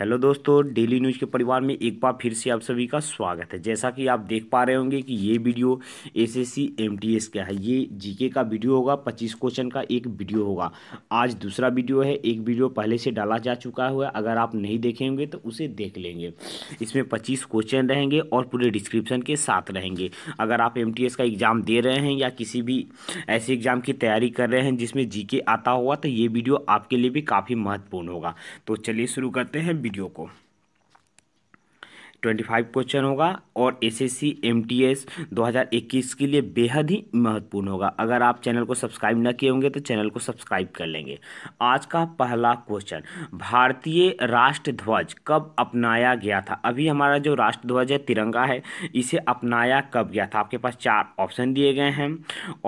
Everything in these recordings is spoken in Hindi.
हेलो दोस्तों डेली न्यूज़ के परिवार में एक बार फिर से आप सभी का स्वागत है जैसा कि आप देख पा रहे होंगे कि ये वीडियो एसएससी एमटीएस का है ये जीके का वीडियो होगा 25 क्वेश्चन का एक वीडियो होगा आज दूसरा वीडियो है एक वीडियो पहले से डाला जा चुका हुआ अगर आप नहीं देखेंगे तो उसे देख लेंगे इसमें पच्चीस क्वेश्चन रहेंगे और पूरे डिस्क्रिप्शन के साथ रहेंगे अगर आप एम का एग्ज़ाम दे रहे हैं या किसी भी ऐसे एग्ज़ाम की तैयारी कर रहे हैं जिसमें जी आता हुआ तो ये वीडियो आपके लिए भी काफ़ी महत्वपूर्ण होगा तो चलिए शुरू करते हैं वीडियो को ट्वेंटी फाइव क्वेश्चन होगा और S S C M T S दो हज़ार इक्कीस के लिए बेहद ही महत्वपूर्ण होगा अगर आप चैनल को सब्सक्राइब न किए होंगे तो चैनल को सब्सक्राइब कर लेंगे आज का पहला क्वेश्चन भारतीय राष्ट्र ध्वज कब अपनाया गया था अभी हमारा जो राष्ट्रध्वज है तिरंगा है इसे अपनाया कब गया था आपके पास चार ऑप्शन दिए गए हैं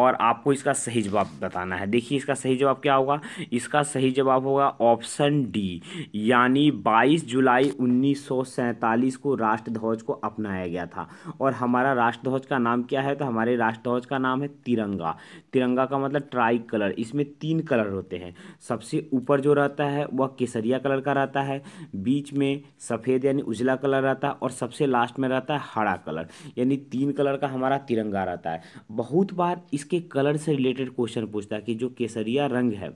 और आपको इसका सही जवाब बताना है देखिए इसका सही जवाब क्या होगा इसका सही जवाब होगा ऑप्शन डी यानी बाईस जुलाई उन्नीस को राष्ट्रध्वज को अपनाया गया था और हमारा राष्ट्रध्वज का नाम क्या है तो हमारे राष्ट्रध्वज का नाम है तिरंगा तिरंगा का मतलब ट्राई कलर इसमें तीन कलर होते हैं सबसे ऊपर जो रहता है वह केसरिया कलर का रहता है बीच में सफ़ेद यानी उजला कलर रहता है और सबसे लास्ट में रहता है हरा कलर यानी तीन कलर का हमारा तिरंगा रहता है बहुत बार इसके कलर से रिलेटेड क्वेश्चन पूछता है कि जो केसरिया रंग है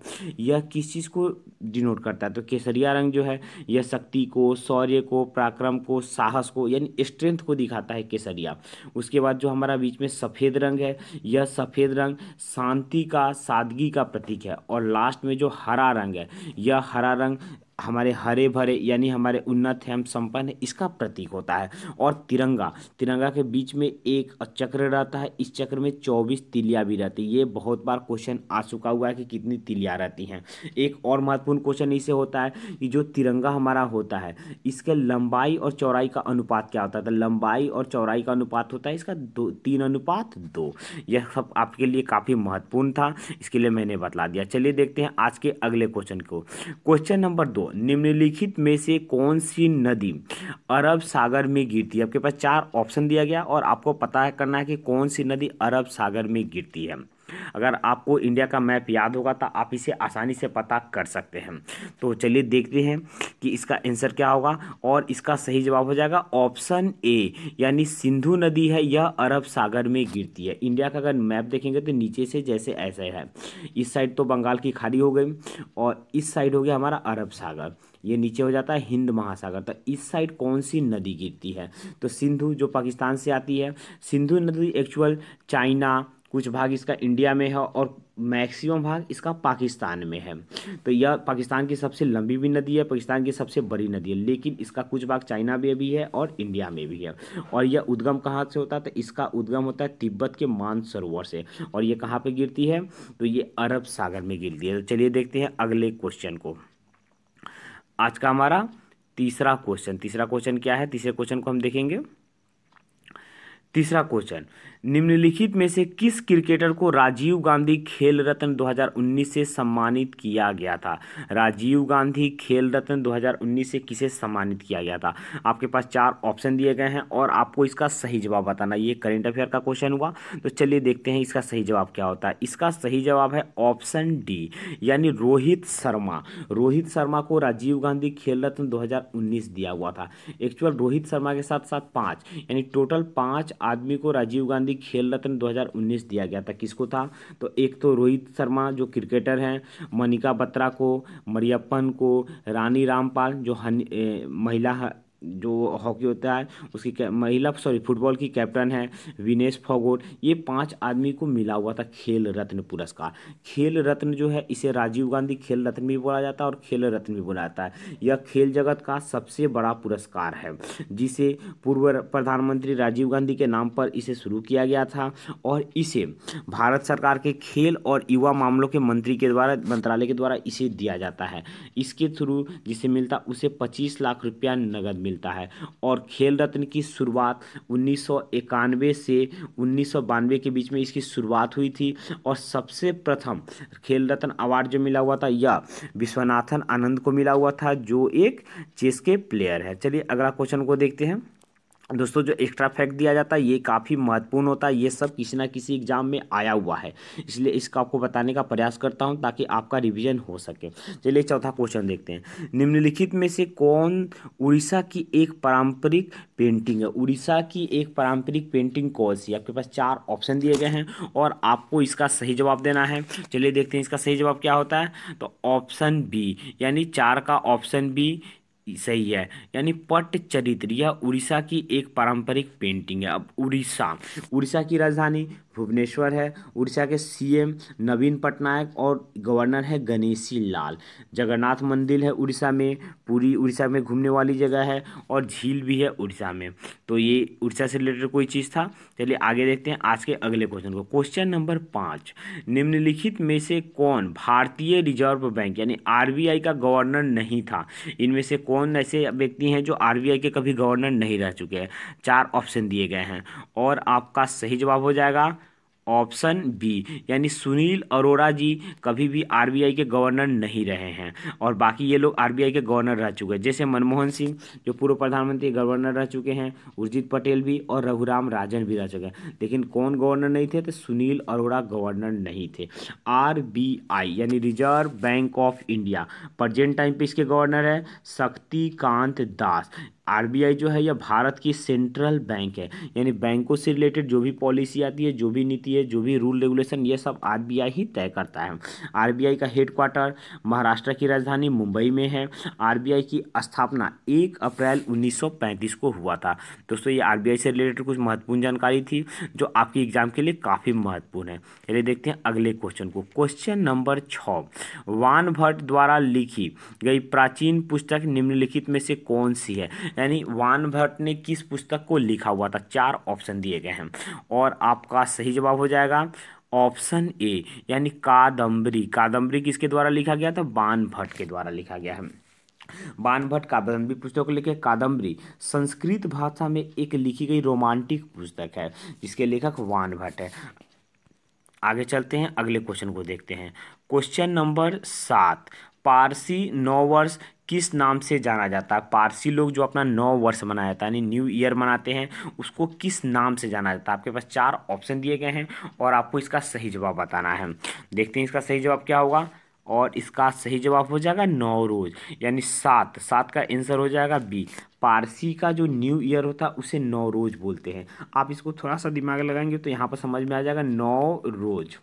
यह किस चीज़ को डिनोट करता है तो केसरिया रंग जो है यह शक्ति को शौर्य को पराक्रम को साहस साहस को यानी स्ट्रेंथ को दिखाता है केसरिया उसके बाद जो हमारा बीच में सफ़ेद रंग है यह सफ़ेद रंग शांति का सादगी का प्रतीक है और लास्ट में जो हरा रंग है यह हरा रंग हमारे हरे भरे यानी हमारे उन्नत है हम संपन्न है इसका प्रतीक होता है और तिरंगा तिरंगा के बीच में एक चक्र रहता है इस चक्र में चौबीस तिलियाँ भी रहती है ये बहुत बार क्वेश्चन आ चुका हुआ है कि कितनी तिलियाँ रहती हैं एक और महत्वपूर्ण क्वेश्चन इसे होता है कि जो तिरंगा हमारा होता है इसके लंबाई और चौड़ाई का अनुपात क्या होता है तो लंबाई और चौड़ाई का अनुपात होता है इसका दो तीन अनुपात दो यह सब आपके लिए काफ़ी महत्वपूर्ण था इसके लिए मैंने बतला दिया चलिए देखते हैं आज के अगले क्वेश्चन को क्वेश्चन नंबर दो निम्नलिखित में से कौन सी नदी अरब सागर में गिरती है आपके पास चार ऑप्शन दिया गया और आपको पता करना है कि कौन सी नदी अरब सागर में गिरती है अगर आपको इंडिया का मैप याद होगा तो आप इसे आसानी से पता कर सकते हैं तो चलिए देखते हैं कि इसका आंसर क्या होगा और इसका सही जवाब हो जाएगा ऑप्शन ए यानी सिंधु नदी है यह अरब सागर में गिरती है इंडिया का अगर मैप देखेंगे तो नीचे से जैसे ऐसे है इस साइड तो बंगाल की खाड़ी हो गई और इस साइड हो गया हमारा अरब सागर ये नीचे हो जाता है हिंद महासागर तो इस साइड कौन सी नदी गिरती है तो सिंधु जो पाकिस्तान से आती है सिंधु नदी एक्चुअल चाइना कुछ भाग इसका इंडिया में है और मैक्सिमम भाग इसका पाकिस्तान में है तो यह पाकिस्तान की सबसे लंबी भी नदी है पाकिस्तान की सबसे बड़ी नदी है लेकिन इसका कुछ भाग चाइना में भी है और इंडिया में भी है और यह उद्गम कहाँ से होता है तो इसका उद्गम होता है तिब्बत के मानसरोवर से और ये कहाँ पर गिरती है तो ये अरब सागर में गिरती है तो चलिए देखते हैं अगले क्वेश्चन को आज का हमारा तीसरा क्वेश्चन तीसरा क्वेश्चन क्या है तीसरे क्वेश्चन को हम देखेंगे तीसरा क्वेश्चन निम्नलिखित में से किस क्रिकेटर को राजीव गांधी खेल रत्न 2019 से सम्मानित किया गया था राजीव गांधी खेल रत्न 2019 से किसे सम्मानित किया गया था आपके पास चार ऑप्शन दिए गए हैं और आपको इसका सही जवाब बताना ये करेंट अफेयर का क्वेश्चन हुआ तो चलिए देखते हैं इसका सही जवाब क्या होता है इसका सही जवाब है ऑप्शन डी यानी रोहित शर्मा रोहित शर्मा को राजीव गांधी खेल रत्न दो दिया हुआ था एक्चुअल रोहित शर्मा के साथ साथ पाँच यानी टोटल पाँच आदमी को राजीव गांधी खेल रत्न 2019 दिया गया था किसको था तो एक तो रोहित शर्मा जो क्रिकेटर हैं मनिका बत्रा को मरियप्पन को रानी रामपाल जो महिला जो हॉकी होता है उसकी महिला सॉरी फुटबॉल की कैप्टन है विनेश फोगोट ये पांच आदमी को मिला हुआ था खेल रत्न पुरस्कार खेल रत्न जो है इसे राजीव गांधी खेल रत्न भी बोला जाता है और खेल रत्न भी बोला जाता है यह खेल जगत का सबसे बड़ा पुरस्कार है जिसे पूर्व प्रधानमंत्री राजीव गांधी के नाम पर इसे शुरू किया गया था और इसे भारत सरकार के खेल और युवा मामलों के मंत्री के द्वारा मंत्रालय के द्वारा इसे दिया जाता है इसके थ्रू जिसे मिलता उसे पच्चीस लाख रुपया नगद मिलता मिलता है और खेल रत्न की शुरुआत उन्नीस से उन्नीस के बीच में इसकी शुरुआत हुई थी और सबसे प्रथम खेल रत्न अवार्ड जो मिला हुआ था यह विश्वनाथन आनंद को मिला हुआ था जो एक चेस के प्लेयर है चलिए अगला क्वेश्चन को देखते हैं दोस्तों जो एक्स्ट्रा फैक्ट दिया जाता है ये काफ़ी महत्वपूर्ण होता है ये सब किसी ना किसी एग्जाम में आया हुआ है इसलिए इसका आपको बताने का प्रयास करता हूँ ताकि आपका रिवीजन हो सके चलिए चौथा क्वेश्चन देखते हैं निम्नलिखित में से कौन उड़ीसा की एक पारंपरिक पेंटिंग है उड़ीसा की एक पारंपरिक पेंटिंग कौन सी आपके पास चार ऑप्शन दिए गए हैं और आपको इसका सही जवाब देना है चलिए देखते हैं इसका सही जवाब क्या होता है तो ऑप्शन बी यानी चार का ऑप्शन बी सही है यानी पट चरित्र यह उड़ीसा की एक पारंपरिक पेंटिंग है अब उड़ीसा उड़ीसा की राजधानी भुवनेश्वर है उड़ीसा के सीएम नवीन पटनायक और गवर्नर है गणेशी लाल जगन्नाथ मंदिर है उड़ीसा में पूरी उड़ीसा में घूमने वाली जगह है और झील भी है उड़ीसा में तो ये उड़ीसा से रिलेटेड कोई चीज़ था चलिए आगे देखते हैं आज के अगले क्वेश्चन को क्वेश्चन नंबर पाँच निम्नलिखित में से कौन भारतीय रिजर्व बैंक यानी आर का गवर्नर नहीं था इनमें से कौन कौन ऐसे व्यक्ति हैं जो आरबीआई के कभी गवर्नर नहीं रह चुके हैं चार ऑप्शन दिए गए हैं और आपका सही जवाब हो जाएगा ऑप्शन बी यानी सुनील अरोड़ा जी कभी भी आरबीआई के गवर्नर नहीं रहे हैं और बाकी ये लोग आरबीआई के गवर्नर रह चुके हैं जैसे मनमोहन सिंह जो पूर्व प्रधानमंत्री गवर्नर रह चुके हैं उर्जित पटेल भी और रघुराम राजन भी रह चुके हैं लेकिन कौन गवर्नर नहीं थे तो सुनील अरोड़ा गवर्नर नहीं थे आर यानी reserve bank of India present time पे इसके गवर्नर है शक्तिकांत दास आरबीआई जो है यह भारत की सेंट्रल बैंक है यानी बैंकों से रिलेटेड जो भी पॉलिसी आती है जो भी नीति है जो भी रूल रेगुलेशन ये सब आरबीआई ही तय करता है आरबीआई का हेडक्वार्टर महाराष्ट्र की राजधानी मुंबई में है आरबीआई की स्थापना एक अप्रैल 1935 को हुआ था दोस्तों ये आर से रिलेटेड कुछ महत्वपूर्ण जानकारी थी जो आपकी एग्जाम के लिए काफ़ी महत्वपूर्ण है चलिए देखते हैं अगले क्वेश्चन को क्वेश्चन नंबर छः वान भट्ट द्वारा लिखी गई प्राचीन पुस्तक निम्नलिखित में से कौन सी है यानी वान भट्ट ने किस पुस्तक को लिखा हुआ था चार ऑप्शन दिए गए हैं और आपका सही जवाब हो जाएगा ऑप्शन ए यानी कादम्बरी कादम्बरी किसके द्वारा लिखा गया था बान भट्ट के द्वारा लिखा गया है बान भट्ट कादम्बरी पुस्तक लिखे कादम्बरी संस्कृत भाषा में एक लिखी गई रोमांटिक पुस्तक है जिसके लेखक वान भट्ट है आगे चलते हैं अगले क्वेश्चन को देखते हैं क्वेश्चन नंबर सात पारसी नौ वर्ष किस नाम से जाना जाता है पारसी लोग जो अपना नौ वर्ष मनाया जाता है यानी न्यू ईयर मनाते हैं उसको किस नाम से जाना जाता है आपके पास चार ऑप्शन दिए गए हैं और आपको इसका सही जवाब बताना है देखते हैं इसका सही जवाब क्या होगा और इसका सही जवाब हो जाएगा नौ रोज यानी सात सात का आंसर हो जाएगा बी पारसी का जो न्यू ईयर होता है उसे रोज बोलते हैं आप इसको थोड़ा सा दिमाग लगाएंगे तो यहाँ पर समझ में आ जाएगा नौ रोज़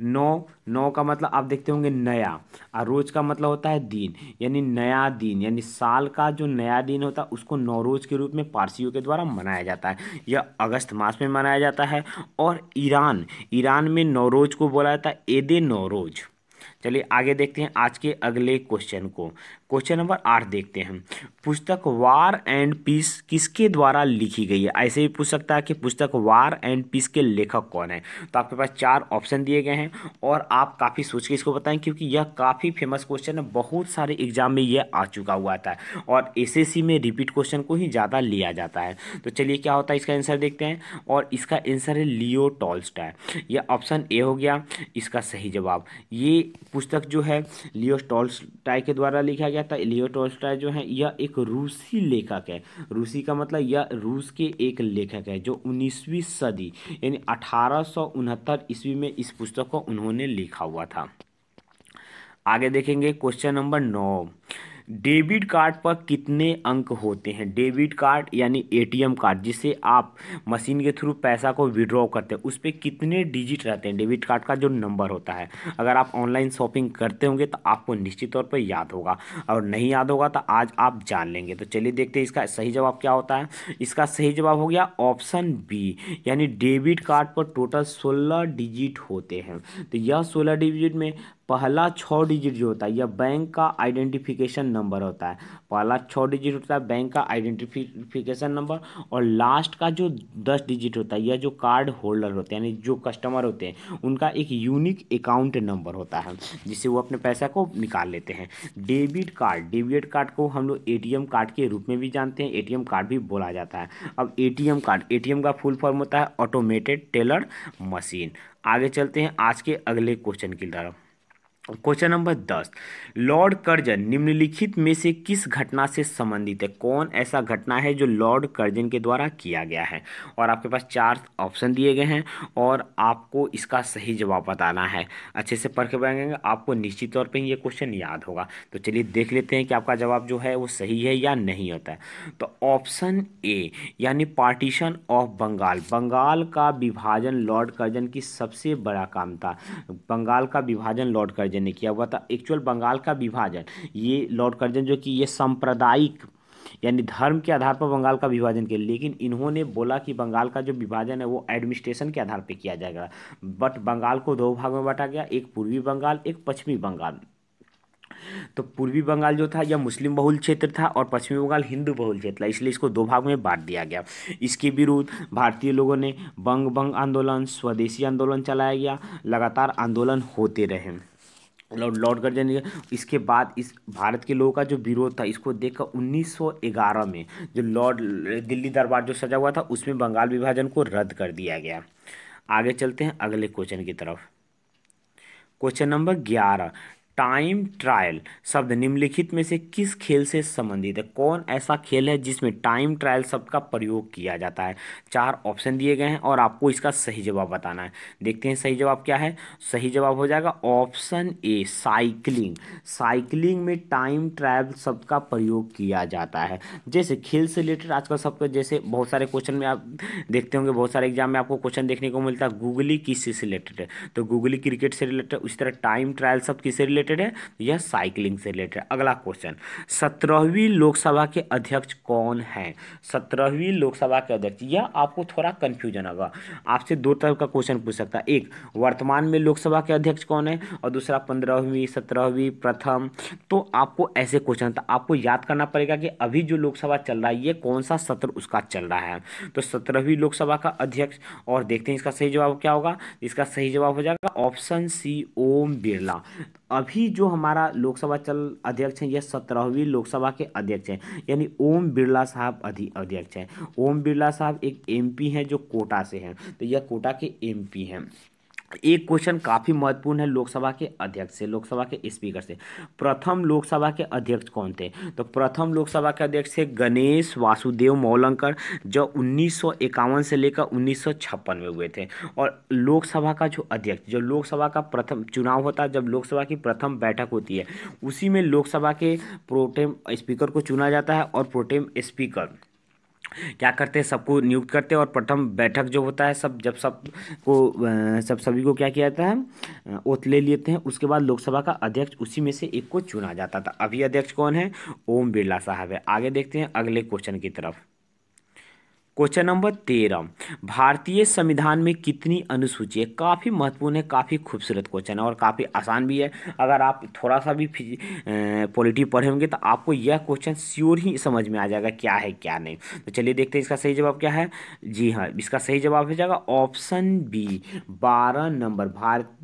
नौ नौ का मतलब आप देखते होंगे नया और रोज़ का मतलब होता है दिन यानी नया दिन यानी साल का जो नया दिन होता है उसको रोज के रूप में पारसियों के द्वारा मनाया जाता है यह अगस्त मास में मनाया जाता है और ईरान ईरान में रोज को बोला जाता है एदे रोज चलिए आगे देखते हैं आज के अगले क्वेश्चन को क्वेश्चन नंबर आठ देखते हैं पुस्तक वार एंड पीस किसके द्वारा लिखी गई है ऐसे भी पूछ सकता है कि पुस्तक वार एंड पीस के लेखक कौन है तो आपके पास चार ऑप्शन दिए गए हैं और आप काफ़ी सोच के इसको बताएं क्योंकि यह काफ़ी फेमस क्वेश्चन है बहुत सारे एग्जाम में यह आ चुका हुआ था और एस में रिपीट क्वेश्चन को ही ज़्यादा लिया जाता है तो चलिए क्या होता है इसका आंसर देखते हैं और इसका आंसर है लियो टॉल्स्टा यह ऑप्शन ए हो गया इसका सही जवाब ये पुस्तक जो है लियो टॉल्स के द्वारा लिखा गया गया था लियो जो है यह एक रूसी लेखक है रूसी का मतलब यह रूस के एक लेखक है जो उन्नीसवीं सदी यानी अठारह ईस्वी में इस पुस्तक को उन्होंने लिखा हुआ था आगे देखेंगे क्वेश्चन नंबर नौ डेबिट कार्ड पर कितने अंक होते हैं डेबिट कार्ड यानी एटीएम कार्ड जिसे आप मशीन के थ्रू पैसा को विड्रॉ करते हैं उस पर कितने डिजिट रहते हैं डेबिट कार्ड का जो नंबर होता है अगर आप ऑनलाइन शॉपिंग करते होंगे तो आपको निश्चित तौर पर याद होगा और नहीं याद होगा तो आज आप जान लेंगे तो चलिए देखते हैं इसका सही जवाब क्या होता है इसका सही जवाब हो गया ऑप्शन बी यानी डेबिट कार्ड पर टोटल सोलह डिजिट होते हैं तो यह सोलह डिजिट में पहला छः डिजिट जो होता है यह बैंक का आइडेंटिफिकेशन नंबर होता है पहला छः डिजिट होता है बैंक का आइडेंटिफिकेशन नंबर और लास्ट का जो दस डिजिट होता है यह जो कार्ड होल्डर होते हैं यानी जो कस्टमर होते हैं उनका एक यूनिक अकाउंट नंबर होता है जिससे वो अपने पैसा को निकाल लेते हैं डेबिट कार्ड डेबिट कार्ड को हम लोग ए कार्ड के रूप में भी जानते हैं ए कार्ड भी बोला जाता है अब ए कार्ड ए का फुल फॉर्म होता है ऑटोमेटेड टेलर मशीन आगे चलते हैं आज के अगले क्वेश्चन की तरफ क्वेश्चन नंबर दस लॉर्ड कर्जन निम्नलिखित में से किस घटना से संबंधित है कौन ऐसा घटना है जो लॉर्ड कर्जन के द्वारा किया गया है और आपके पास चार ऑप्शन दिए गए हैं और आपको इसका सही जवाब बताना है अच्छे से पढ़ के बताएंगे आपको निश्चित तौर पर ये क्वेश्चन याद होगा तो चलिए देख लेते हैं कि आपका जवाब जो है वो सही है या नहीं होता है तो ऑप्शन ए यानी पार्टीशन ऑफ बंगाल बंगाल का विभाजन लॉर्ड कर्जन की सबसे बड़ा काम था बंगाल का विभाजन लॉर्ड कर्जन कर्जन ने किया हुआ था एक्चुअल बंगाल का विभाजन ये लॉर्ड कर्जन जो कि ये सांप्रदायिक यानी धर्म के आधार पर बंगाल का विभाजन किया लेकिन इन्होंने बोला कि बंगाल का जो विभाजन है वो एडमिनिस्ट्रेशन के आधार पर किया जाएगा बट बंगाल को दो भाग में बांटा गया एक पूर्वी बंगाल एक पश्चिमी बंगाल तो पूर्वी बंगाल जो था यह मुस्लिम बहुल क्षेत्र था और पश्चिमी बंगाल हिंदू बहुल क्षेत्र था इसलिए इसको दो भाग में बांट दिया गया इसके विरुद्ध भारतीय लोगों ने बंग बंग आंदोलन स्वदेशी आंदोलन चलाया गया लगातार आंदोलन होते रहे लॉर्ड लॉर्ड गर्जन इसके बाद इस भारत के लोगों का जो विरोध था इसको देखकर 1911 में जो लॉर्ड दिल्ली दरबार जो सजा हुआ था उसमें बंगाल विभाजन को रद्द कर दिया गया आगे चलते हैं अगले क्वेश्चन की तरफ क्वेश्चन नंबर ग्यारह टाइम ट्रायल शब्द निम्नलिखित में से किस खेल से संबंधित है कौन ऐसा खेल है जिसमें टाइम ट्रायल शब्द का प्रयोग किया जाता है चार ऑप्शन दिए गए हैं और आपको इसका सही जवाब बताना है देखते हैं सही जवाब क्या है सही जवाब हो जाएगा ऑप्शन ए साइकिलिंग साइकिलिंग में टाइम ट्रायल शब्द का प्रयोग किया जाता है जैसे खेल से रिलेटेड आजकल सबको जैसे बहुत सारे क्वेश्चन में आप देखते होंगे बहुत सारे एग्जाम में आपको क्वेश्चन देखने को मिलता है गूगली किस से रिलेटेड है तो गूगली क्रिकेट से रिलेटेड उसी तरह टाइम ट्रायल शब्द किससे रिलेटेड रिलेटेड है तो यह साइकिलिंग से रिलेटेड अगला क्वेश्चन सत्रहवीं लोकसभा के अध्यक्ष कौन है सत्रहवीं लोकसभा के अध्यक्ष यह आपको थोड़ा कन्फ्यूजन होगा आपसे दो तरह का क्वेश्चन पूछ सकता है एक वर्तमान में लोकसभा के अध्यक्ष कौन है और दूसरा पंद्रहवीं सत्रहवीं प्रथम तो आपको ऐसे क्वेश्चन था तो आपको याद करना पड़ेगा कि अभी जो लोकसभा चल रहा है ये कौन सा सत्र उसका चल रहा है तो सत्रहवीं लोकसभा का अध्यक्ष और देखते हैं इसका सही जवाब क्या होगा इसका सही जवाब हो जाएगा ऑप्शन सी ओम बिरला अभी जो हमारा लोकसभा चल अध्यक्ष हैं यह सत्रहवीं लोकसभा के अध्यक्ष हैं यानी ओम बिरला साहब अध्यक्ष हैं ओम बिरला साहब एक एमपी हैं जो कोटा से हैं तो यह कोटा के एमपी हैं एक क्वेश्चन काफ़ी महत्वपूर्ण है लोकसभा के अध्यक्ष से लोकसभा के स्पीकर से प्रथम लोकसभा के अध्यक्ष कौन थे तो प्रथम लोकसभा के अध्यक्ष थे गणेश वासुदेव मौलंकर जो उन्नीस से लेकर उन्नीस में हुए थे और लोकसभा का जो अध्यक्ष जो लोकसभा का प्रथम चुनाव होता है जब लोकसभा की प्रथम बैठक होती है उसी में लोकसभा के प्रोटेम स्पीकर को चुना जाता है और प्रोटेम स्पीकर क्या करते हैं सबको नियुक्त करते हैं और प्रथम बैठक जो होता है सब जब सब को सब सभी को क्या किया जाता है ओथ ले लेते हैं उसके बाद लोकसभा का अध्यक्ष उसी में से एक को चुना जाता था अभी अध्यक्ष कौन है ओम बिरला साहब है आगे देखते हैं अगले क्वेश्चन की तरफ क्वेश्चन नंबर तेरह भारतीय संविधान में कितनी अनुसूची है काफ़ी महत्वपूर्ण है काफ़ी खूबसूरत क्वेश्चन है और काफ़ी आसान भी है अगर आप थोड़ा सा भी पॉलिटी पढ़े होंगे तो आपको यह क्वेश्चन श्योर ही समझ में आ जाएगा क्या है क्या नहीं तो चलिए देखते हैं इसका सही जवाब क्या है जी हाँ इसका सही जवाब हो जाएगा ऑप्शन बी बारह नंबर भारत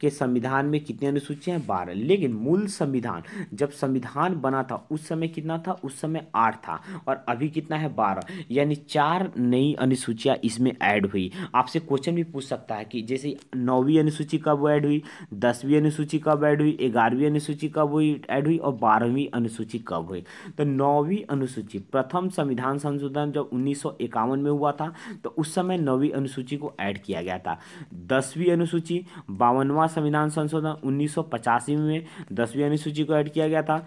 के संविधान में कितनी अनुसूचियाँ हैं बारह लेकिन मूल संविधान जब संविधान बना था उस समय कितना था उस समय आठ था और अभी कितना है बारह यानी चार चार नई अनुसूचियाँ इसमें ऐड हुई आपसे क्वेश्चन भी पूछ सकता है कि जैसे नौवीं अनुसूची कब ऐड हुई दसवीं अनुसूची कब ऐड हुई ग्यारहवीं अनुसूची कब हुई ऐड हुई और बारहवीं अनुसूची कब हुई तो नौवीं अनुसूची प्रथम संविधान संशोधन जब उन्नीस में हुआ था तो उस समय नौवीं अनुसूची को ऐड किया गया था दसवीं अनुसूची बावनवा संविधान संशोधन उन्नीस में दसवीं अनुसूची को ऐड किया गया था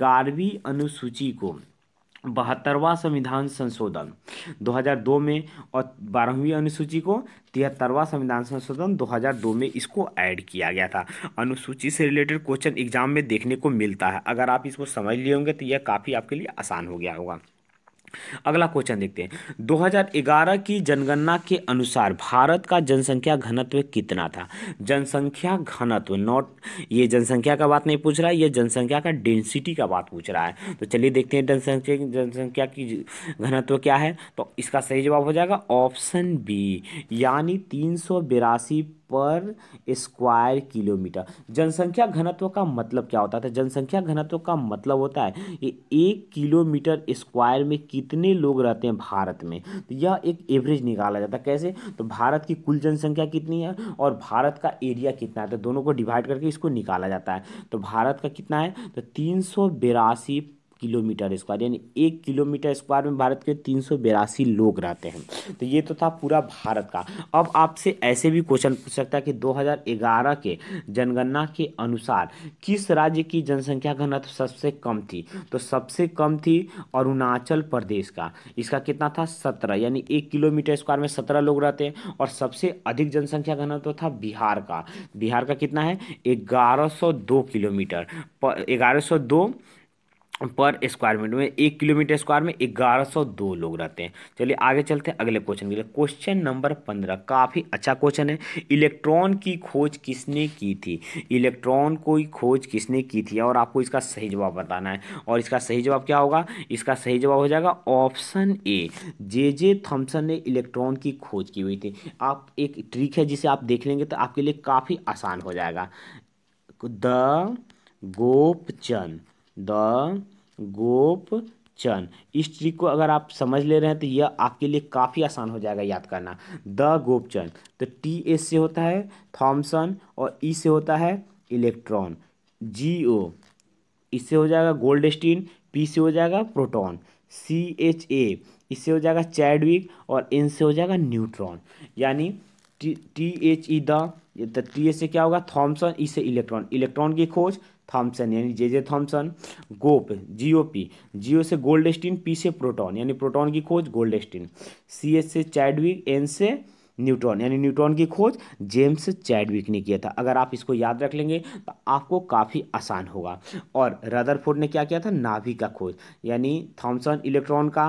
ग्यारहवीं अनुसूची को बहत्तरवा संविधान संशोधन 2002 में और बारहवीं अनुसूची को तिहत्तरवा संविधान संशोधन 2002 में इसको ऐड किया गया था अनुसूची से रिलेटेड क्वेश्चन एग्जाम में देखने को मिलता है अगर आप इसको समझ लिए होंगे तो यह काफ़ी आपके लिए आसान हो गया होगा अगला क्वेश्चन देखते हैं 2011 की जनगणना के अनुसार भारत का जनसंख्या घनत्व कितना था जनसंख्या घनत्व नॉट ये जनसंख्या का बात नहीं पूछ रहा है ये जनसंख्या का डेंसिटी का बात पूछ रहा है तो चलिए देखते हैं जनसंख्या जनसंख्या की घनत्व क्या है तो इसका सही जवाब हो जाएगा ऑप्शन बी यानी तीन पर स्क्वायर किलोमीटर जनसंख्या घनत्व का मतलब क्या होता था तो जनसंख्या घनत्व का मतलब होता है ये एक किलोमीटर स्क्वायर में कितने लोग रहते हैं भारत में तो यह एक एवरेज निकाला जाता है कैसे तो भारत की कुल जनसंख्या कितनी है और भारत का एरिया कितना है तो दोनों को डिवाइड करके इसको निकाला जाता है तो भारत का कितना है तो तीन किलोमीटर स्क्वायर यानी एक किलोमीटर स्क्वायर में भारत के तीन लोग रहते हैं तो ये तो था पूरा भारत का अब आपसे ऐसे भी क्वेश्चन पूछ सकता है कि 2011 के जनगणना के अनुसार किस राज्य की जनसंख्या घनत्व सबसे कम थी तो सबसे कम थी अरुणाचल प्रदेश का इसका कितना था सत्रह यानी एक किलोमीटर स्क्वायर में सत्रह लोग रहते हैं और सबसे अधिक जनसंख्या घनत्व था बिहार का बिहार का कितना है ग्यारह सौ दो किलोमीटर ग्यारह सौ दो पर स्क्वायर मीटर में एक किलोमीटर स्क्वायर में ग्यारह सौ दो लोग रहते हैं चलिए आगे चलते हैं अगले क्वेश्चन के लिए क्वेश्चन नंबर पंद्रह काफ़ी अच्छा क्वेश्चन है इलेक्ट्रॉन की खोज किसने की थी इलेक्ट्रॉन को खोज किसने की थी और आपको इसका सही जवाब बताना है और इसका सही जवाब क्या होगा इसका सही जवाब हो जाएगा option A J J Thomson ने इलेक्ट्रॉन की खोज की हुई थी आप एक ट्रिक है जिसे आप देख लेंगे तो आपके लिए काफ़ी आसान हो जाएगा द गोपचंद द गोप चन इस ट्रिक को अगर आप समझ ले रहे हैं तो यह आपके लिए काफ़ी आसान हो जाएगा याद करना द गोपचंद तो टी एस से होता है थॉमसन और ई से होता है इलेक्ट्रॉन जी ओ इससे हो जाएगा गोल्ड स्टीन पी से हो जाएगा प्रोटॉन सी एच ए इससे हो जाएगा चैडविक और एन से हो जाएगा न्यूट्रॉन यानी टी एच ई द तो टी एस से क्या होगा थॉमसन ई से इलेक्ट्रॉन इलेक्ट्रॉन की खोज थॉम्सन यानी जे जे थॉम्सन गोप ओ पी ओ से गोल्ड स्टीन पी से प्रोटॉन यानी प्रोटॉन की खोज गोल्ड स्टीन सी एस से चैडविक एन से न्यूट्रॉन यानी न्यूट्रॉन की खोज जेम्स चैडविक ने किया था अगर आप इसको याद रख लेंगे तो आपको काफ़ी आसान होगा और रदरफोर्ड ने क्या किया था नाभिक का खोज यानी थॉमसन इलेक्ट्रॉन का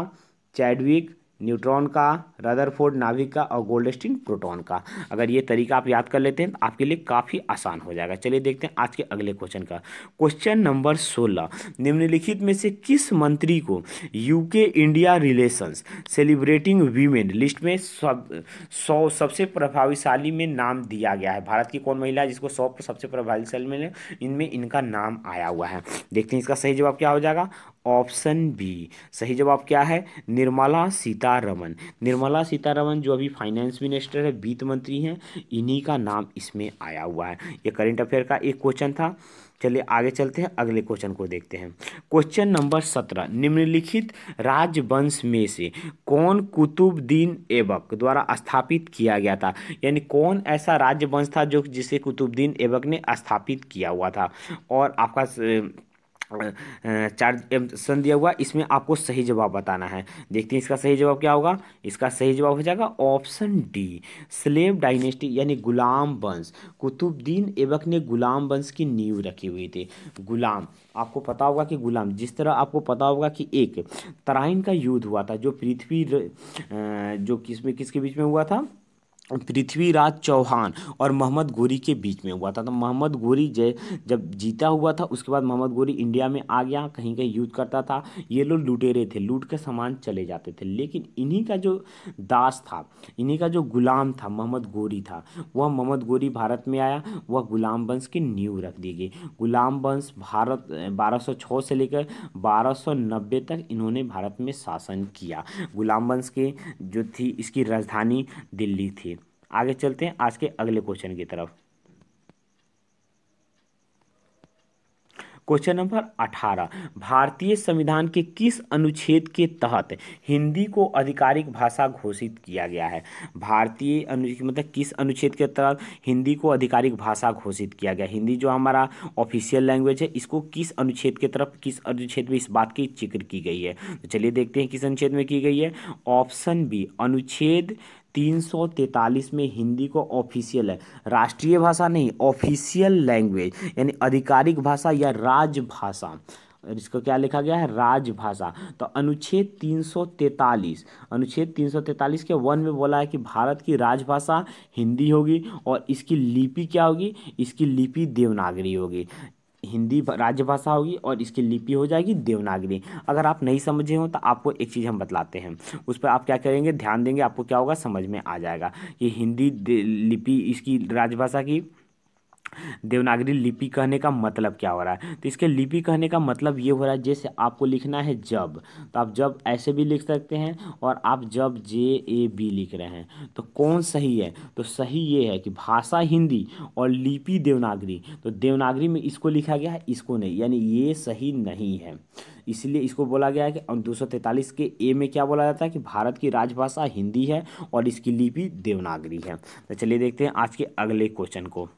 चैडविक न्यूट्रॉन का रदरफोर्ड नाभिक का और गोल्डस्टीन प्रोटॉन का अगर ये तरीका आप याद कर लेते हैं तो आपके लिए काफ़ी आसान हो जाएगा चलिए देखते हैं आज के अगले क्वेश्चन का क्वेश्चन नंबर सोलह निम्नलिखित में से किस मंत्री को UK India relations celebrating women list में सब सौ सबसे प्रभावशाली में नाम दिया गया है भारत की कौन महिला जिसको सौ सबसे प्रभावशाली में इनमें इनका नाम आया हुआ है देखते हैं इसका सही जवाब क्या हो जाएगा ऑप्शन बी सही जवाब क्या है निर्मला सीतारमन निर्मला सीतारमन जो अभी फाइनेंस मिनिस्टर है वित्त मंत्री हैं इन्हीं का नाम इसमें आया हुआ है ये करंट अफेयर का एक क्वेश्चन था चलिए आगे चलते हैं अगले क्वेश्चन को देखते हैं क्वेश्चन नंबर सत्रह निम्नलिखित राजवंश में से कौन कुतुबद्दीन ऐबक द्वारा स्थापित किया गया था यानी कौन ऐसा राजवंश था जो जिसे कुतुबद्दीन ऐबक ने स्थापित किया हुआ था और आपका चार ऑप्शन दिया हुआ इसमें आपको सही जवाब बताना है देखते हैं इसका सही जवाब क्या होगा इसका सही जवाब हो जाएगा ऑप्शन डी स्लेव डायनेस्टी यानी गुलाम वंश कुतुबद्दीन ऐबक ने गुलाम वंश की नींव रखी हुई थी गुलाम आपको पता होगा कि गुलाम जिस तरह आपको पता होगा कि एक तराइन का युद्ध हुआ था जो पृथ्वी जो किस में किसके बीच में हुआ था पृथ्वीराज चौहान और मोहम्मद गोरी के बीच में हुआ था तो मोहम्मद गोरी जय जब जीता हुआ था उसके बाद मोहम्मद गोरी इंडिया में आ गया कहीं कहीं युद्ध करता था ये लोग लुटेरे थे लूट के सामान चले जाते थे लेकिन इन्हीं का जो दास था इन्हीं का जो गुलाम था मोहम्मद गोरी था वह मोहम्मद गोरी भारत में आया वह गुलाम वंश की नींव रख दी गई गुलाम वंश भारत बारह से लेकर बारह तक इन्होंने भारत में शासन किया गुलाम वंश के जो थी इसकी राजधानी दिल्ली थी आगे चलते हैं आज के अगले क्वेश्चन की तरफ क्वेश्चन नंबर अठारह भारतीय संविधान के किस अनुच्छेद के तहत हिंदी को आधिकारिक भाषा घोषित किया गया है भारतीय अनु मतलब किस अनुच्छेद के तहत हिंदी को आधिकारिक भाषा घोषित किया गया हिंदी जो हमारा ऑफिशियल लैंग्वेज है इसको किस अनुच्छेद के तरफ किस अनुच्छेद में इस बात की जिक्र की गई है तो चलिए देखते हैं किस अनुच्छेद में की गई है ऑप्शन बी अनुच्छेद 343 में हिंदी को ऑफिशियल है राष्ट्रीय भाषा नहीं ऑफिशियल लैंग्वेज यानी आधिकारिक भाषा या राजभाषा इसको क्या लिखा गया है राजभाषा तो अनुच्छेद 343 अनुच्छेद 343 के वन में बोला है कि भारत की राजभाषा हिंदी होगी और इसकी लिपि क्या होगी इसकी लिपि देवनागरी होगी हिंदी राज्य भाषा होगी और इसकी लिपि हो जाएगी देवनागरी अगर आप नहीं समझे हो तो आपको एक चीज़ हम बतलाते हैं उस पर आप क्या करेंगे ध्यान देंगे आपको क्या होगा समझ में आ जाएगा ये हिंदी लिपि इसकी राजभाषा की देवनागरी लिपि कहने का मतलब क्या हो रहा है तो इसके लिपि कहने का मतलब ये हो रहा है जैसे आपको लिखना है जब तो आप जब ऐसे भी लिख सकते हैं और आप जब जे ए बी लिख रहे हैं तो कौन सही है तो सही ये है कि भाषा हिंदी और लिपि देवनागरी तो देवनागरी में इसको लिखा गया है इसको नहीं यानी ये सही नहीं है इसलिए इसको बोला गया है कि दो के ए में क्या बोला जाता है कि भारत की राजभाषा हिंदी है और इसकी लिपि देवनागरी है तो चलिए देखते हैं आज के अगले क्वेश्चन को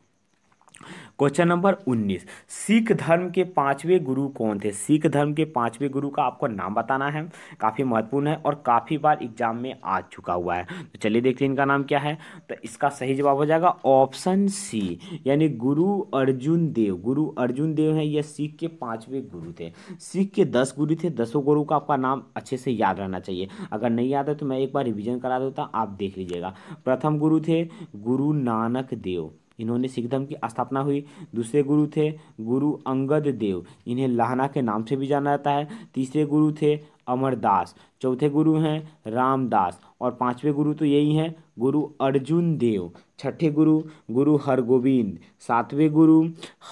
क्वेश्चन नंबर उन्नीस सिख धर्म के पांचवें गुरु कौन थे सिख धर्म के पांचवें गुरु का आपको नाम बताना है काफ़ी महत्वपूर्ण है और काफ़ी बार एग्जाम में आ चुका हुआ है तो चलिए देखते हैं इनका नाम क्या है तो इसका सही जवाब हो जाएगा ऑप्शन सी यानी गुरु अर्जुन देव गुरु अर्जुन देव है यह सिख के पाँचवें गुरु थे सिख के दस गुरु थे दसों गुरु का आपका नाम अच्छे से याद रहना चाहिए अगर नहीं याद है तो मैं एक बार रिविजन करा देता आप देख लीजिएगा प्रथम गुरु थे गुरु नानक देव इन्होंने सिख धर्म की स्थापना हुई दूसरे गुरु थे गुरु अंगद देव इन्हें लाहना के नाम से भी जाना जाता है तीसरे गुरु थे अमरदास चौथे गुरु हैं रामदास और पांचवे गुरु तो यही हैं गुरु अर्जुन देव छठे गुरु गुरु हरगोविंद सातवें गुरु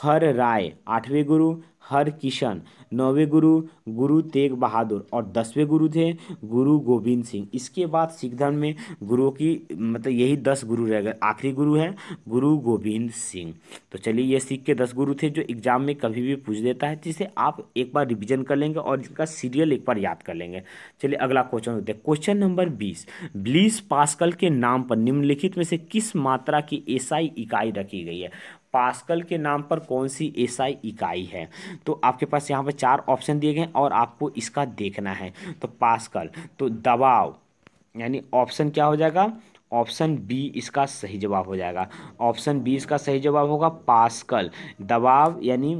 हर राय आठवें गुरु हर किशन नौवे गुरु गुरु तेग बहादुर और दसवें गुरु थे गुरु गोविंद सिंह इसके बाद सिख धर्म में गुरुओं की मतलब यही दस गुरु रह गए आखिरी गुरु है गुरु गोविंद सिंह तो चलिए ये सिख के दस गुरु थे जो एग्जाम में कभी भी पूछ देता है जिसे आप एक बार रिविजन कर लेंगे और इनका सीरियल एक बार याद कर लेंगे चलिए अगला क्वेश्चन होते हैं क्वेश्चन नंबर बीस ब्लीस पास्कल के नाम पर निम्नलिखित में से किस मात्रा की एसआई इकाई रखी गई है पास्कल के नाम पर कौन सी एसआई इकाई है तो आपके पास यहाँ पर चार ऑप्शन दिए गए और आपको इसका देखना है तो पास्कल तो दबाव यानी ऑप्शन क्या हो जाएगा ऑप्शन बी इसका सही जवाब हो जाएगा ऑप्शन बी इसका सही जवाब होगा पास्कल दबाव यानी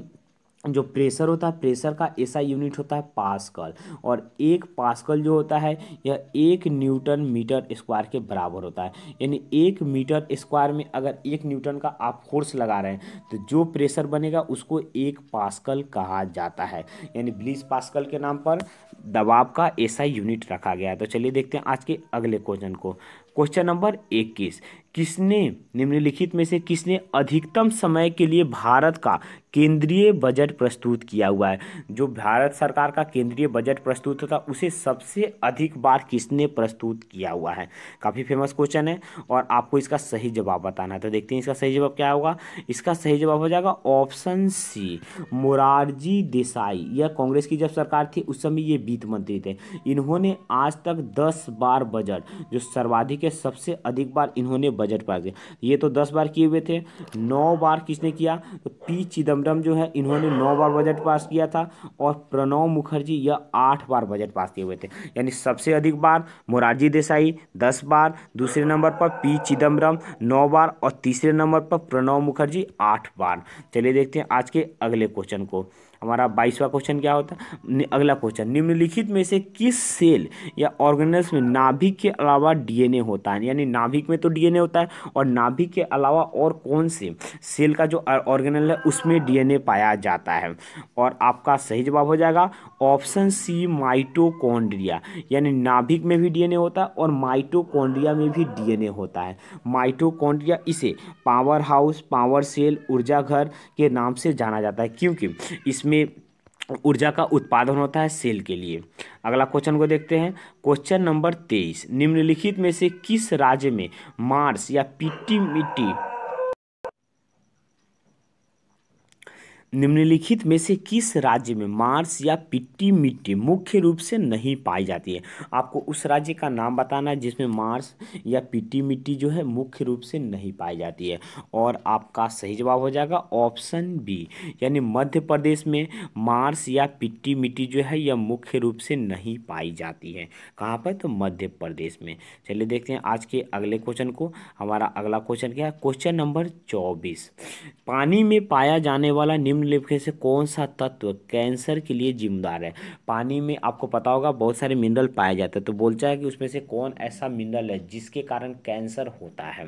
जो प्रेशर होता है प्रेशर का ऐसा यूनिट होता है पास्कल और एक पास्कल जो होता है यह एक न्यूटन मीटर स्क्वायर के बराबर होता है यानी एक मीटर स्क्वायर में अगर एक न्यूटन का आप फोर्स लगा रहे हैं तो जो प्रेशर बनेगा उसको एक पास्कल कहा जाता है यानी ब्लीस पास्कल के नाम पर दबाव का ऐसा यूनिट रखा गया है तो चलिए देखते हैं आज के अगले क्वेश्चन को क्वेश्चन नंबर इक्कीस किसने निम्नलिखित में से किसने अधिकतम समय के लिए भारत का केंद्रीय बजट प्रस्तुत किया हुआ है जो भारत सरकार का केंद्रीय बजट प्रस्तुत होता है उसे सबसे अधिक बार किसने प्रस्तुत किया हुआ है काफ़ी फेमस क्वेश्चन है और आपको इसका सही जवाब बताना है तो देखते हैं इसका सही जवाब क्या होगा इसका सही जवाब हो जाएगा ऑप्शन सी मोरारजी देसाई यह कांग्रेस की जब सरकार थी उस समय ये वित्त मंत्री थे इन्होंने आज तक दस बार बजट जो सर्वाधिक है सबसे अधिक बार इन्होंने बजट पास गया ये तो दस बार किए हुए थे नौ बार किसने किया तो पी चिदम्बरम जो है इन्होंने नौ बार बजट पास किया था और प्रणव मुखर्जी यह आठ बार बजट पास किए हुए थे यानी सबसे अधिक बार मोरारजी देसाई दस बार दूसरे नंबर पर पी चिदम्बरम नौ बार और तीसरे नंबर पर प्रणव मुखर्जी आठ बार चलिए देखते हैं आज के अगले क्वेश्चन को हमारा बाईसवा क्वेश्चन क्या होता है अगला क्वेश्चन निम्नलिखित में से किस सेल या ऑर्गेनल्स में नाभिक के अलावा डीएनए होता है यानी नाभिक में तो डीएनए होता है और नाभिक के अलावा और कौन से सेल का जो ऑर्गेनल है उसमें डीएनए पाया जाता है और आपका सही जवाब हो जाएगा ऑप्शन सी माइटोकॉन्ड्रिया यानी नाभिक में भी डीएनए होता है और माइटोकॉन्ड्रिया में भी डीएनए होता है माइटोकॉन्ड्रिया इसे पावर हाउस पावर सेल ऊर्जा घर के नाम से जाना जाता है क्योंकि इसमें इसमें ऊर्जा का उत्पादन होता है सेल के लिए अगला क्वेश्चन को देखते हैं क्वेश्चन नंबर तेईस निम्नलिखित में से किस राज्य में मार्स या पीटी मिट्टी निम्नलिखित में से किस राज्य में मार्स या पिट्टी मिट्टी मुख्य रूप से नहीं पाई जाती है आपको उस राज्य का नाम बताना है जिसमें मार्स या पिट्टी मिट्टी जो है मुख्य रूप से नहीं पाई जाती है और आपका सही जवाब हो जाएगा ऑप्शन बी यानी मध्य प्रदेश में मार्स या पिट्टी मिट्टी जो है यह मुख्य रूप से नहीं पाई जाती है कहाँ पर तो मध्य प्रदेश में चलिए देखते हैं आज के अगले क्वेश्चन को हमारा अगला क्वेश्चन क्या है क्वेश्चन नंबर चौबीस पानी में पाया जाने वाला निम्न निम्नलिखित से कौन सा तत्व कैंसर के लिए जिम्मेदार है पानी में आपको पता होगा बहुत सारे मिनरल पाए जाते हैं तो बोलता है कि उसमें से कौन ऐसा मिनरल है जिसके कारण कैंसर होता है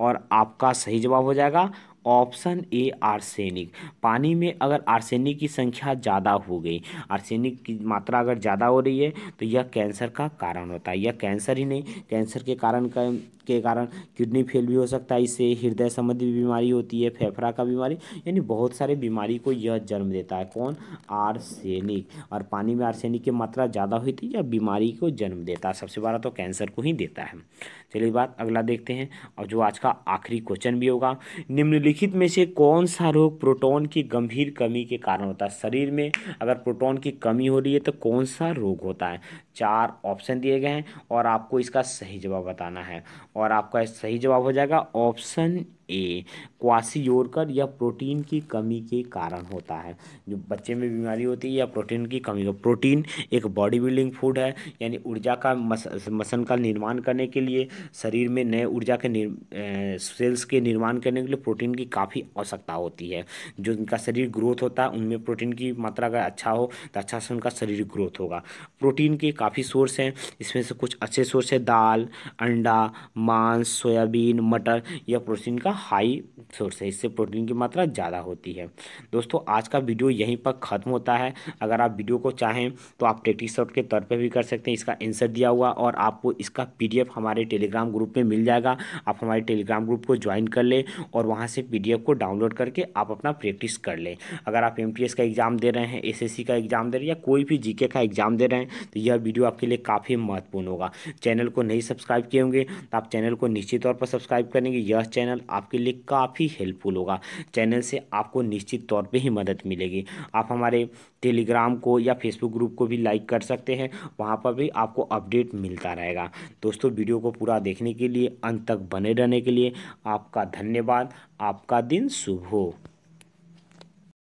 और आपका सही जवाब हो जाएगा ऑप्शन ए आर्सेनिक पानी में अगर आर्सेनिक की संख्या ज़्यादा हो गई आर्सेनिक की मात्रा अगर ज़्यादा हो रही है तो यह कैंसर का कारण होता है यह कैंसर ही नहीं कैंसर के कारण का के कारण किडनी फेल भी हो सकता है इससे हृदय संबंधी बीमारी होती है फेफड़ा का बीमारी यानी बहुत सारे बीमारी को यह जन्म देता है कौन आर्सेनिक और पानी में आर्सेनिक की मात्रा ज़्यादा हुई थी या बीमारी को जन्म देता है सबसे बड़ा तो कैंसर को ही देता है चलिए बात अगला देखते हैं और जो आज का आखिरी क्वेश्चन भी होगा निम्नलिखित में से कौन सा रोग प्रोटोन की गंभीर कमी के कारण होता है शरीर में अगर प्रोटोन की कमी हो रही है तो कौन सा रोग होता है चार ऑप्शन दिए गए हैं और आपको इसका सही जवाब बताना है और आपका सही जवाब हो जाएगा ऑप्शन ए क्वासीयोरकर या प्रोटीन की कमी के कारण होता है जो बच्चे में बीमारी होती है या प्रोटीन की कमी हो प्रोटीन एक बॉडी बिल्डिंग फूड है यानी ऊर्जा का मस, मसन का निर्माण करने के लिए शरीर में नए ऊर्जा के निर, ए, सेल्स के निर्माण करने के लिए प्रोटीन की काफ़ी आवश्यकता होती है जो उनका शरीर ग्रोथ होता है उनमें प्रोटीन की मात्रा अगर अच्छा हो तो अच्छा से उनका शरीर ग्रोथ होगा प्रोटीन के काफ़ी सोर्स हैं इसमें से कुछ अच्छे सोर्स है दाल अंडा मांस सोयाबीन मटर यह प्रोटीन का high सोर्स है इससे प्रोटीन की मात्रा ज़्यादा होती है दोस्तों आज का वीडियो यहीं पर ख़त्म होता है अगर आप वीडियो को चाहें तो आप प्रैक्टिस आउट के तौर पर भी कर सकते हैं इसका आंसर दिया हुआ और आपको इसका पी हमारे टेलीग्राम ग्रुप में मिल जाएगा आप हमारे टेलीग्राम ग्रुप को ज्वाइन कर लें और वहाँ से पी को डाउनलोड करके आप अपना प्रैक्टिस कर लें अगर आप एम का एग्ज़ाम दे रहे हैं एस का एग्ज़ाम दे रहे हैं या कोई भी जी का एग्ज़ाम दे रहे हैं तो यह वीडियो आपके लिए काफ़ी महत्वपूर्ण होगा चैनल को नहीं सब्सक्राइब किए होंगे तो आप चैनल को निश्चित तौर पर सब्सक्राइब करेंगे यह चैनल आपके लिए काफ़ी काफ़ी हेल्पफुल होगा चैनल से आपको निश्चित तौर पे ही मदद मिलेगी आप हमारे टेलीग्राम को या फेसबुक ग्रुप को भी लाइक कर सकते हैं वहाँ पर भी आपको अपडेट मिलता रहेगा दोस्तों वीडियो को पूरा देखने के लिए अंत तक बने रहने के लिए आपका धन्यवाद आपका दिन शुभ हो